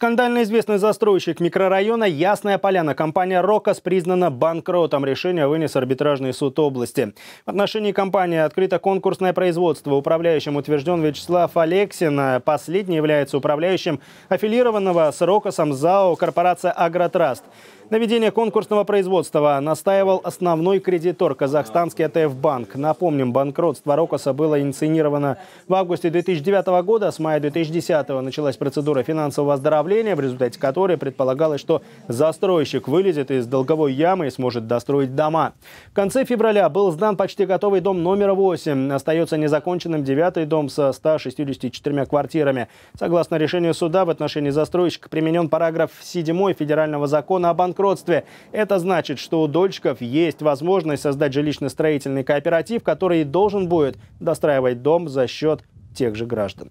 Скандально известный застройщик микрорайона Ясная Поляна, компания «Рокос» признана банкротом. Решение вынес арбитражный суд области. В отношении компании открыто конкурсное производство. Управляющим утвержден Вячеслав Алексин. Последний является управляющим аффилированного с «Рокосом» ЗАО «Корпорация Агротраст». На ведение конкурсного производства настаивал основной кредитор казахстанский АТФ-банк. Напомним, банкротство Рокоса было инициировано в августе 2009 года. С мая 2010 началась процедура финансового оздоровления, в результате которой предполагалось, что застройщик вылезет из долговой ямы и сможет достроить дома. В конце февраля был сдан почти готовый дом номер 8. Остается незаконченным девятый дом со 164 квартирами. Согласно решению суда, в отношении застройщика применен параграф 7 Федерального закона о банкротстве банкротстве. Это значит, что у дольщиков есть возможность создать жилищно-строительный кооператив, который должен будет достраивать дом за счет тех же граждан.